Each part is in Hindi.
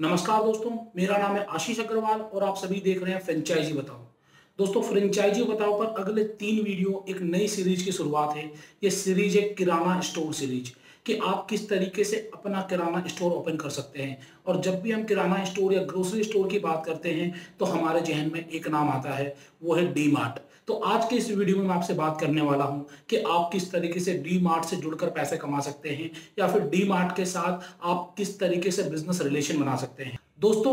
नमस्कार दोस्तों मेरा नाम है आशीष अग्रवाल और आप सभी देख रहे हैं फ्रेंचाइजी बताओ दोस्तों फ्रेंचाइजी बताओ पर अगले तीन वीडियो एक नई सीरीज की शुरुआत है ये सीरीज है किराना स्टोर सीरीज कि आप किस तरीके से अपना किराना स्टोर ओपन कर सकते हैं और जब भी हम किराना स्टोर या ग्रोसरी स्टोर की बात करते हैं तो हमारे जहन में एक नाम आता है वो है डी मार्ट तो आज के इस वीडियो में मैं आपसे बात करने वाला हूं कि आप किस तरीके से डी मार्ट से जुड़कर पैसे कमा सकते हैं या फिर डी मार्ट के साथ आप किस तरीके से बिजनेस रिलेशन बना सकते हैं दोस्तों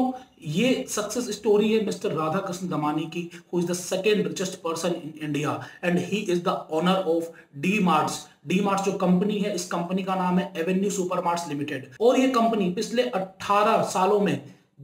ये सक्सेस स्टोरी है मिस्टर राधा कृष्ण दमानी की who is the second richest person in India and he is the owner of DMart DMart जो कंपनी है इस कंपनी का नाम है एवेन्यू सुपर लिमिटेड और ये कंपनी पिछले 18 सालों में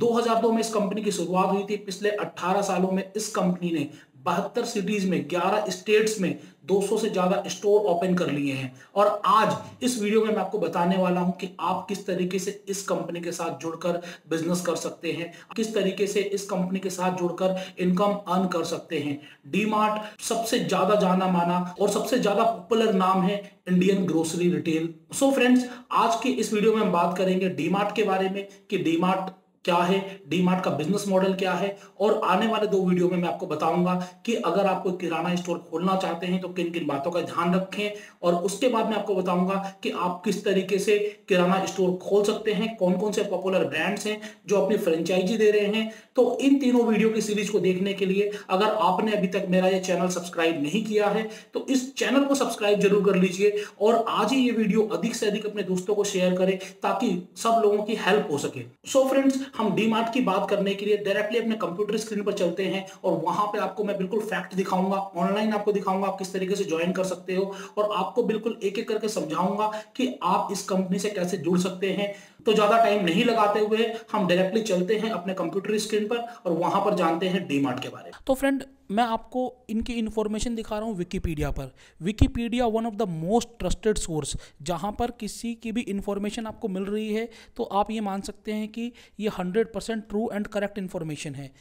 2002 में इस कंपनी की शुरुआत हुई थी पिछले 18 सालों में इस कंपनी ने बहत्तर सिटीज में 11 स्टेट्स में 200 से ज़्यादा स्टोर ओपन कर लिए हैं और आज इस वीडियो में मैं आपको बताने वाला हूं कि आप किस तरीके से इस कंपनी के साथ जुड़कर बिजनेस कर सकते हैं किस तरीके से इस कंपनी के साथ जुड़कर इनकम अर्न कर सकते हैं डी मार्ट सबसे ज़्यादा जाना माना और सबसे ज़्यादा पॉपुलर नाम है Indian grocery retail so friends आज के इस वीडियो में हम बात करेंगे डी मार्ट के बारे में कि डी मार्ट क्या है डीमार्ट का बिजनेस मॉडल क्या है और आने वाले दो वीडियो में मैं आपको बताऊंगा कि अगर आप कोई किराना स्टोर खोलना चाहते हैं तो किन किन बातों का ध्यान रखें और उसके बाद मैं आपको बताऊंगा कि आप किस तरीके से किराना स्टोर खोल सकते हैं कौन कौन से पॉपुलर ब्रांड्स हैं जो अपनी फ्रेंचाइजी दे रहे हैं तो इन तीनों वीडियो की सीरीज को देखने के लिए अगर आपने अभी तक मेरा ये चैनल सब्सक्राइब नहीं किया है तो इस चैनल को सब्सक्राइब जरूर कर लीजिए और आज ही ये वीडियो अधिक से अधिक अपने दोस्तों को शेयर करें ताकि सब लोगों की हेल्प हो सके सो so फ्रेंड्स हम डीमार्ट की बात करने के लिए डायरेक्टली अपने कंप्यूटर स्क्रीन पर चलते हैं और वहां पर आपको मैं बिल्कुल फैक्ट दिखाऊंगा ऑनलाइन आपको दिखाऊंगा आप किस तरीके से ज्वाइन कर सकते हो और आपको बिल्कुल एक एक करके समझाऊंगा कि आप इस कंपनी से कैसे जुड़ सकते हैं तो ज्यादा टाइम नहीं लगाते हुए हम डायरेक्टली चलते हैं अपने कंप्यूटर स्क्रीन स्क्रीन पर और वहां पर जानते हैं डीमार्ट के बारे में तो फ्रेंड मैं आपको इनकी इन्फॉर्मेशन दिखा रहा हूँ विकीपीडिया पर Wikipedia one of the most trusted source जहाँ पर किसी की भी इन्फॉर्मेशन आपको मिल रही है तो आप ये मान सकते हैं कि ये hundred percent true and correct information है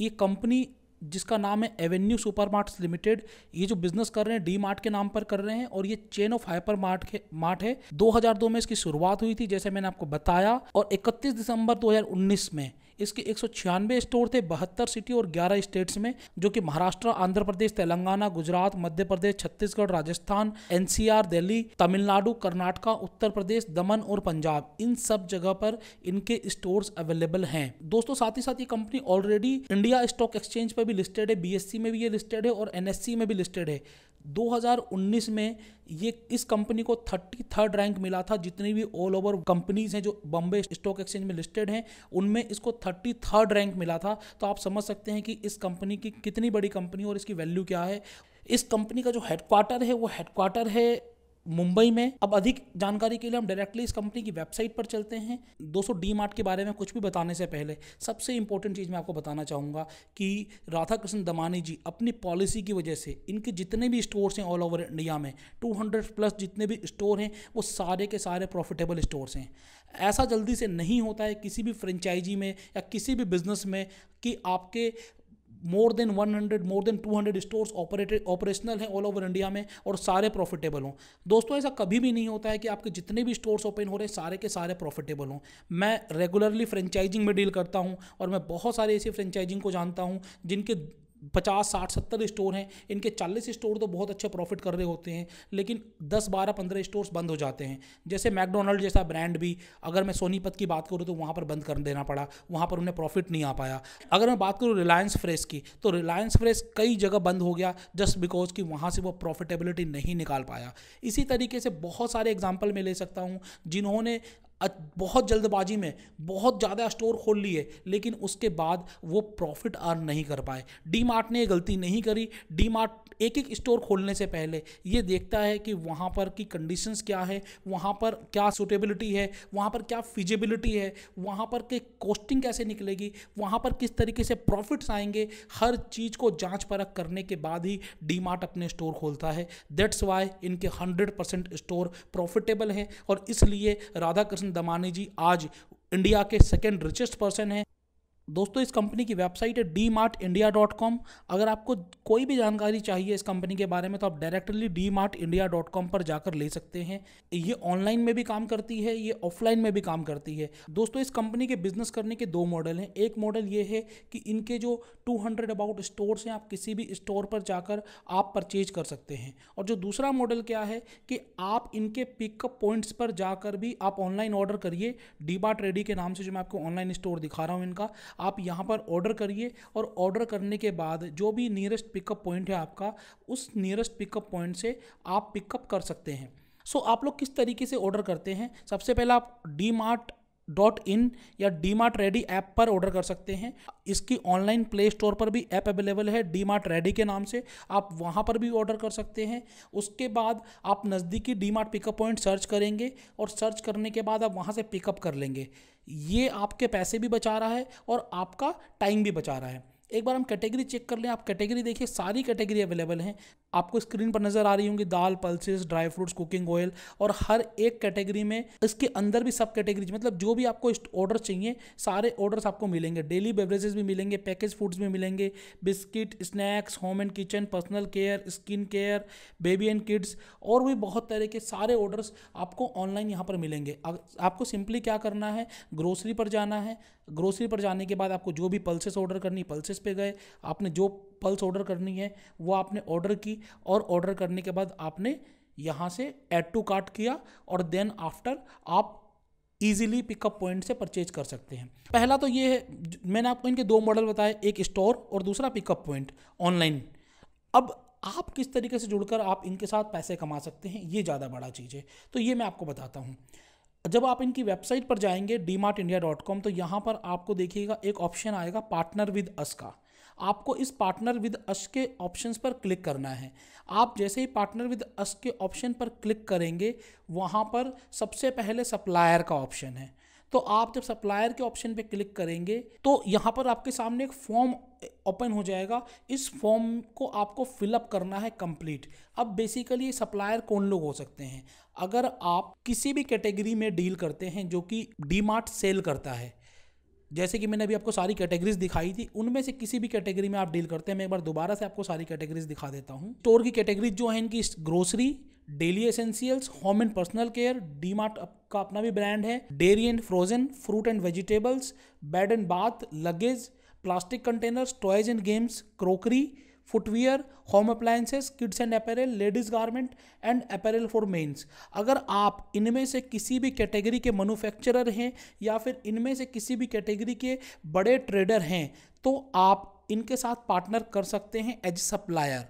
ये कंपनी जिसका नाम है एवेन्यू सुपर लिमिटेड ये जो बिजनेस कर रहे हैं डी मार्ट के नाम पर कर रहे हैं और ये चेन ऑफ हाइपर मार्ट के मार्ट है 2002 में इसकी शुरुआत हुई थी जैसे मैंने आपको बताया और 31 दिसंबर 2019 में इसके एक स्टोर थे बहत्तर सिटी और 11 स्टेट्स में जो कि महाराष्ट्र आंध्र प्रदेश तेलंगाना गुजरात मध्य प्रदेश छत्तीसगढ़ राजस्थान एनसीआर दिल्ली तमिलनाडु कर्नाटका उत्तर प्रदेश दमन और पंजाब इन सब जगह पर इनके स्टोर्स अवेलेबल हैं दोस्तों साथ ही साथ ये company already India stock exchange पर भी लिस्टेड है बीएससी e में भी ये लिस्टेड है और एनएससी e में भी लिस्टेड है 2019 में ये इस कंपनी को थर्टी थर्ड रैंक मिला था जितनी भी ऑल ओवर कंपनीज हैं जो बॉम्बे स्टॉक एक्सचेंज में लिस्टेड हैं उनमें इसको थर्टी थर्ड रैंक मिला था तो आप समझ सकते हैं कि इस कंपनी की कितनी बड़ी कंपनी और इसकी वैल्यू क्या है इस कंपनी का जो हेडक्वार्टर है वो हेडक्वार्टर है मुंबई में अब अधिक जानकारी के लिए हम डायरेक्टली इस कंपनी की वेबसाइट पर चलते हैं दोस्तों डी मार्ट के बारे में कुछ भी बताने से पहले सबसे इंपॉर्टेंट चीज़ मैं आपको बताना चाहूँगा कि राधा कृष्ण दमानी जी अपनी पॉलिसी की वजह से इनके जितने भी स्टोर्स हैं ऑल ओवर इंडिया में 200 प्लस जितने भी स्टोर हैं वो सारे के सारे प्रॉफिटेबल स्टोर्स हैं ऐसा जल्दी से नहीं होता है किसी भी फ्रेंचाइजी में या किसी भी बिजनेस में कि आपके more than 100 more than 200 stores operated operational हैं ऑल ओवर इंडिया में और सारे प्रॉफिटेबल हों दोस्तों ऐसा कभी भी नहीं होता है कि आपके जितने भी स्टोर्स ओपन हो रहे हैं सारे के सारे प्रॉफिटेबल हों मैं रेगुलरली फ्रेंचाइजिंग में डील करता हूँ और मैं बहुत सारे ऐसी फ्रेंचाइजिंग को जानता हूँ जिनके पचास साठ सत्तर स्टोर हैं इनके चालीस स्टोर तो बहुत अच्छे प्रॉफिट कर रहे होते हैं लेकिन दस बारह पंद्रह स्टोर्स बंद हो जाते हैं जैसे मैकडोनल्ड जैसा ब्रांड भी अगर मैं सोनीपत की बात करूँ तो वहाँ पर बंद कर देना पड़ा वहाँ पर उन्हें प्रॉफिट नहीं आ पाया अगर मैं बात करूँ रिलायंस फ्रेश की तो रिलायंस फ्रेश कई जगह बंद हो गया जस्ट बिकॉज कि वहाँ से वो प्रॉफिटेबिलिटी नहीं निकाल पाया इसी तरीके से बहुत सारे एग्जाम्पल मैं ले सकता हूँ जिन्होंने बहुत जल्दबाजी में बहुत ज़्यादा स्टोर खोल लिए लेकिन उसके बाद वो प्रॉफिट अर्न नहीं कर पाए डी मार्ट ने ये गलती नहीं करी डी मार्ट एक एक स्टोर खोलने से पहले ये देखता है कि वहाँ पर की कंडीशंस क्या है वहाँ पर क्या सुटेबिलिटी है वहाँ पर क्या फिजिबिलिटी है वहाँ पर के कॉस्टिंग कैसे निकलेगी वहाँ पर किस तरीके से प्रॉफिट्स आएंगे हर चीज़ को जांच परख करने के बाद ही डी मार्ट अपने स्टोर खोलता है दैट्स वाई इनके हंड्रेड परसेंट स्टोर प्रॉफिटेबल है और इसलिए राधा कृष्ण दमानी जी आज इंडिया के सेकेंड रिचेस्ट पर्सन हैं दोस्तों इस कंपनी की वेबसाइट है D mart India dot com अगर आपको कोई भी जानकारी चाहिए इस कंपनी के बारे में तो आप directly D mart India dot com पर जाकर ले सकते हैं ये ऑनलाइन में भी काम करती है ये ऑफलाइन में भी काम करती है दोस्तों इस कंपनी के बिजनेस करने के दो मॉडल हैं एक मॉडल ये है कि इनके जो हंड्रेड अबाउट स्टोर हैं आप किसी भी स्टोर पर जाकर आप परचेज कर सकते हैं और जो दूसरा मॉडल क्या है कि आप इनके पिकअप पॉइंट्स पर जाकर भी आप ऑनलाइन ऑर्डर करिए डीबा ट्रेडी के नाम से जो मैं आपको ऑनलाइन स्टोर दिखा रहा हूँ इनका आप यहाँ पर ऑर्डर करिए और ऑर्डर करने के बाद जो भी नियरेस्ट पिकअप पॉइंट है आपका उस नियरेस्ट पिकअप पॉइंट से आप पिकअप कर सकते हैं सो so, आप लोग किस तरीके से ऑर्डर करते हैं सबसे पहले आप डी मार्ट डॉट इन या डी मार्ट रेडी ऐप पर ऑर्डर कर सकते हैं इसकी ऑनलाइन प्ले स्टोर पर भी ऐप अवेलेबल है डी मार्ट रेडी के नाम से आप वहाँ पर भी ऑर्डर कर सकते हैं उसके बाद आप नज़दीकी D mart pickup point search करेंगे और सर्च करने के बाद आप वहाँ से पिकअप कर लेंगे ये आपके पैसे भी बचा रहा है और आपका टाइम भी बचा रहा है एक बार हम कैटेगरी चेक कर लें आप कैटेगरी देखिए सारी कैटेगरी अवेलेबल हैं आपको स्क्रीन पर नजर आ रही होंगी दाल pulses dry fruits cooking oil और हर एक कैटेगरी में इसके अंदर भी सब कैटेगरीज मतलब जो भी आपको ऑर्डर चाहिए सारे ऑर्डर्स आपको मिलेंगे डेली बेवरेजेस भी मिलेंगे पैकेज फूड्स भी मिलेंगे biscuit snacks home and kitchen personal care skin care baby and kids और भी बहुत तरह के सारे ऑर्डर्स आपको ऑनलाइन यहाँ पर मिलेंगे आपको सिंपली क्या करना है ग्रोसरी पर जाना है ग्रोसरी पर जाने के बाद आपको जो भी पल्सेस ऑर्डर करनी पल्सेस पे गए आपने जो पल्स ऑर्डर करनी है वो आपने ऑर्डर की और ऑर्डर करने के बाद आपने यहाँ से एड टू कार्ट किया और देन आफ्टर आप ईजिली पिकअप पॉइंट से परचेज कर सकते हैं पहला तो ये है मैंने आपको इनके दो मॉडल बताए एक स्टोर और दूसरा पिकअप पॉइंट ऑनलाइन अब आप किस तरीके से जुड़कर आप इनके साथ पैसे कमा सकते हैं ये ज़्यादा बड़ा चीज़ है तो ये मैं आपको बताता हूँ जब आप इनकी वेबसाइट पर जाएंगे D mart India dot com तो यहाँ पर आपको देखिएगा एक ऑप्शन आएगा पार्टनर विद अस का आपको इस पार्टनर विद अस के ऑप्शंस पर क्लिक करना है आप जैसे ही पार्टनर विद अस के ऑप्शन पर क्लिक करेंगे वहाँ पर सबसे पहले सप्लायर का ऑप्शन है तो आप जब सप्लायर के ऑप्शन पे क्लिक करेंगे तो यहाँ पर आपके सामने एक फॉर्म ओपन हो जाएगा इस फॉर्म को आपको फिलअप करना है कंप्लीट अब बेसिकली ये सप्लायर कौन लोग हो सकते हैं अगर आप किसी भी कैटेगरी में डील करते हैं जो कि डी मार्ट सेल करता है जैसे कि मैंने अभी आपको सारी कैटेगरीज दिखाई थी उनमें से किसी भी कैटेगरी में आप डील करते हैं मैं एक बार दोबारा से आपको सारी कैटेगरीज दिखा देता हूँ स्टोर की कैटेगरीज जो है इनकी grocery daily essentials home and personal care D mart का अपना भी ब्रांड है dairy and frozen fruit and vegetables bed and bath luggage plastic containers toys and games crockery footwear home appliances kids and apparel ladies garment and apparel for mens अगर आप इनमें से किसी भी कैटेगरी के मनुफैक्चरर हैं या फिर इनमें से किसी भी कैटेगरी के बड़े ट्रेडर हैं तो आप इनके साथ पार्टनर कर सकते हैं एज सप्लायर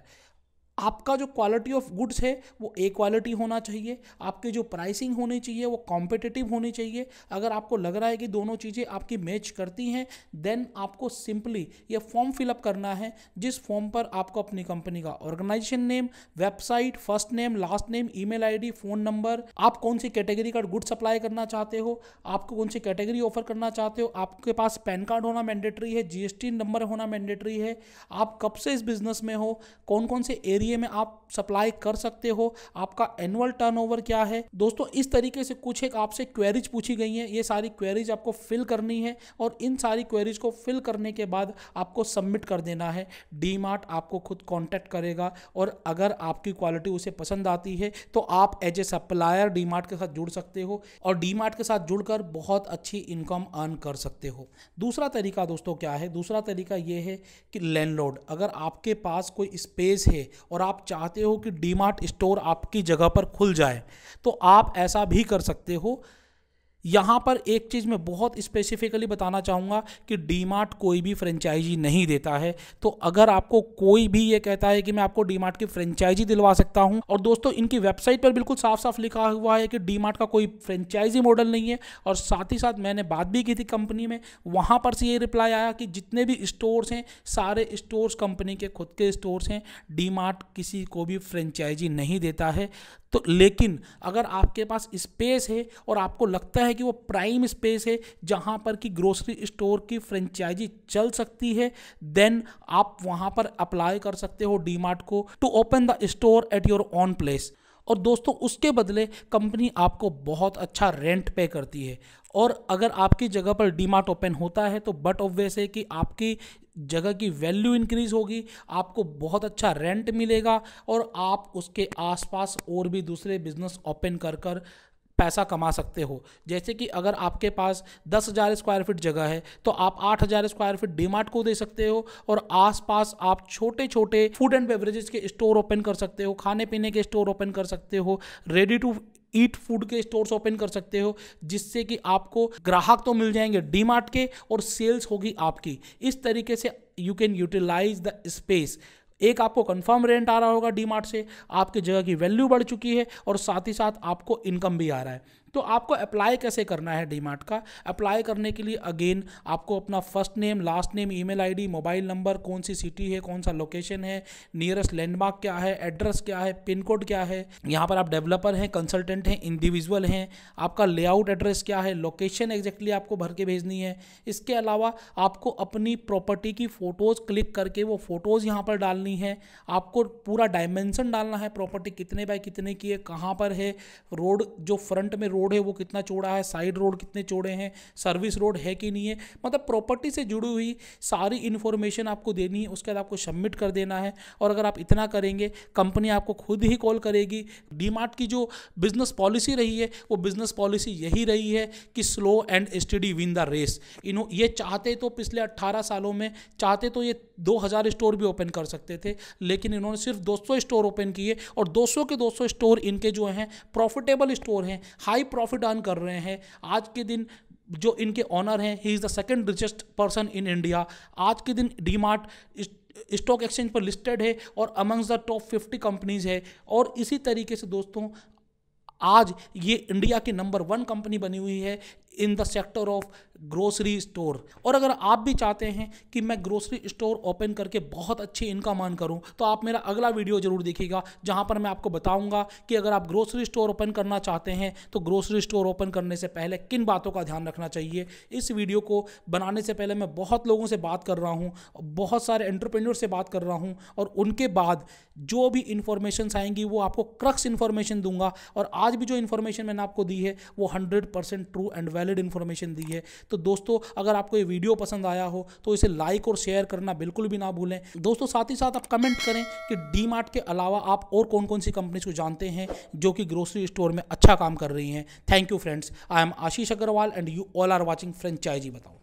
आपका जो क्वालिटी ऑफ गुड्स है वो ए क्वालिटी होना चाहिए आपके जो प्राइसिंग होनी चाहिए वो कॉम्पिटिटिव होनी चाहिए अगर आपको लग रहा है कि दोनों चीज़ें आपकी मैच करती हैं देन आपको सिंपली ये फॉर्म फिलअप करना है जिस फॉर्म पर आपको अपनी कंपनी का organisation name website first name last name e mail phone number आप कौन सी कैटेगरी का गुड्स अप्लाई करना चाहते हो आपको कौन सी कैटेगरी ऑफर करना चाहते हो आपके पास पैन कार्ड होना मैंडेटरी है जी नंबर होना मैंडेटरी है आप कब से इस बिजनेस में हो कौन कौन से एरिया एरिया में आप सप्लाई कर सकते हो आपका एनुअल टर्नओवर क्या है दोस्तों इस तरीके से कुछ एक आपसे क्वेरीज पूछी गई हैं ये सारी क्वेरीज आपको फिल करनी है और इन सारी क्वेरीज को फिल करने के बाद आपको सबमिट कर देना है डी आपको खुद कॉन्टैक्ट करेगा और अगर आपकी क्वालिटी उसे पसंद आती है तो आप एज ए सप्लायर डी के साथ जुड़ सकते हो और डी के साथ जुड़कर बहुत अच्छी इनकम अर्न कर सकते हो दूसरा तरीका दोस्तों क्या है दूसरा तरीका यह है कि लैंडलॉर्ड अगर आपके पास कोई स्पेस है और आप चाहते हो कि डी मार्ट स्टोर आपकी जगह पर खुल जाए तो आप ऐसा भी कर सकते हो यहाँ पर एक चीज़ मैं बहुत स्पेसिफिकली बताना चाहूँगा कि डीमार्ट कोई भी फ्रेंचाइजी नहीं देता है तो अगर आपको कोई भी ये कहता है कि मैं आपको डीमार्ट की फ्रेंचाइजी दिलवा सकता हूँ और दोस्तों इनकी वेबसाइट पर बिल्कुल साफ साफ लिखा हुआ है कि डीमार्ट का कोई फ्रेंचाइजी मॉडल नहीं है और साथ ही साथ मैंने बात भी की थी कंपनी में वहाँ पर से ये रिप्लाई आया कि जितने भी स्टोर्स हैं सारे स्टोर्स कंपनी के खुद के स्टोर्स हैं डीमार्ट किसी को भी फ्रेंचाइजी नहीं देता है तो लेकिन अगर आपके पास स्पेस है और आपको लगता है है कि वो प्राइम स्पेस है जहाँ पर कि ग्रोसरी स्टोर की फ्रेंचाइजी चल सकती है देन आप वहाँ पर अप्लाई कर सकते हो डी को to open the store at your own place और दोस्तों उसके बदले कंपनी आपको बहुत अच्छा रेंट पे करती है और अगर आपकी जगह पर डी ओपन होता है तो बट ऑब्वियस है कि आपकी जगह की वैल्यू इंक्रीज होगी आपको बहुत अच्छा रेंट मिलेगा और आप उसके आसपास और भी दूसरे बिजनेस ओपन कर कर पैसा कमा सकते हो जैसे कि अगर आपके पास दस हज़ार स्क्वायर फीट जगह है तो आप आठ हज़ार स्क्वायर फीट डीमार्ट को दे सकते हो और आसपास आप छोटे छोटे फूड एंड बेवरेजेस के स्टोर ओपन कर सकते हो खाने पीने के स्टोर ओपन कर सकते हो रेडी टू ईट फूड के स्टोर्स ओपन कर सकते हो जिससे कि आपको ग्राहक तो मिल जाएंगे डी मार्ट के और सेल्स होगी आपकी इस तरीके से you can utilise the space एक आपको कंफर्म रेंट आ रहा होगा डी से आपकी जगह की वैल्यू बढ़ चुकी है और साथ ही साथ आपको इनकम भी आ रहा है तो आपको अप्लाई कैसे करना है डीमार्ट का अप्लाई करने के लिए अगेन आपको अपना first name last name email ID mobile number कौन सी सिटी है कौन सा लोकेशन है नियरेस्ट लैंडमार्क क्या है एड्रेस क्या है पिन कोड क्या है यहाँ पर आप डेवलपर हैं कंसल्टेंट हैं इंडिविजुअल हैं आपका लेआउट एड्रेस क्या है लोकेशन एग्जैक्टली आपको भर के भेजनी है इसके अलावा आपको अपनी प्रॉपर्टी की फ़ोटोज़ क्लिक करके वो फ़ोटोज़ यहाँ पर डालनी है आपको पूरा डायमेंसन डालना है प्रॉपर्टी कितने बाय कितने की है कहाँ पर है रोड जो फ्रंट में रोड रोड है वो कितना चौड़ा है साइड रोड कितने चौड़े हैं सर्विस रोड है कि नहीं है मतलब प्रॉपर्टी से जुड़ी हुई सारी इन्फॉर्मेशन आपको देनी है उसके बाद आपको सबमिट कर देना है और अगर आप इतना करेंगे कंपनी आपको खुद ही कॉल करेगी डीमार्ट की जो बिजनेस पॉलिसी रही है वो बिजनेस पॉलिसी यही रही है कि slow and steady win the race इन्हों ये चाहते तो पिछले 18 सालों में चाहते तो ये 2000 स्टोर भी ओपन कर सकते थे लेकिन इन्होंने सिर्फ 200 स्टोर ओपन किए और 200 के 200 स्टोर इनके जो हैं प्रॉफिटेबल स्टोर हैं हाई प्रॉफिट अर्न कर रहे हैं आज के दिन जो इनके ऑनर हैं he is the second richest person in India आज के दिन डी मार्ट स्टॉक एक्सचेंज पर लिस्टेड है और amongst the top fifty companies है और इसी तरीके से दोस्तों आज ये इंडिया की नंबर वन कंपनी बनी हुई है in the sector of grocery store और अगर आप भी चाहते हैं कि मैं ग्रोसरी स्टोर ओपन करके बहुत अच्छी इनकम अर्न करूं तो आप मेरा अगला वीडियो जरूर देखिएगा जहां पर मैं आपको बताऊंगा कि अगर आप ग्रोसरी स्टोर ओपन करना चाहते हैं तो ग्रोसरी स्टोर ओपन करने से पहले किन बातों का ध्यान रखना चाहिए इस वीडियो को बनाने से पहले मैं बहुत लोगों से बात कर रहा हूँ बहुत सारे एंटरप्रेन्योर से बात कर रहा हूँ और उनके बाद जो भी इंफॉर्मेशन आएंगी वो आपको क्रक्स इन्फॉर्मेशन दूंगा और आज भी जो इन्फॉर्मेशन मैंने आपको दी है वो hundred percent true and valid information दी है तो दोस्तों अगर आपको ये वीडियो पसंद आया हो तो इसे लाइक और शेयर करना बिल्कुल भी ना भूलें दोस्तों साथ ही साथ आप कमेंट करें कि डी के अलावा आप और कौन कौन सी कंपनीज को जानते हैं जो कि ग्रोसरी स्टोर में अच्छा काम कर रही हैं thank you friends I am Ashish Agarwal and you all are watching franchisee बताओ